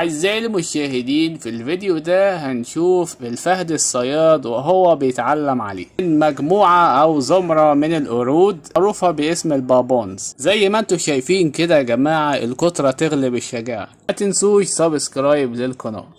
أعزائي المشاهدين في الفيديو ده هنشوف الفهد الصياد وهو بيتعلم عليه مجموعة أو زمرة من القرود معروفة باسم البابونز زي ما انتم شايفين كده يا جماعة الكترة تغلب الشجاعة ما تنسوش سبسكرايب للقناة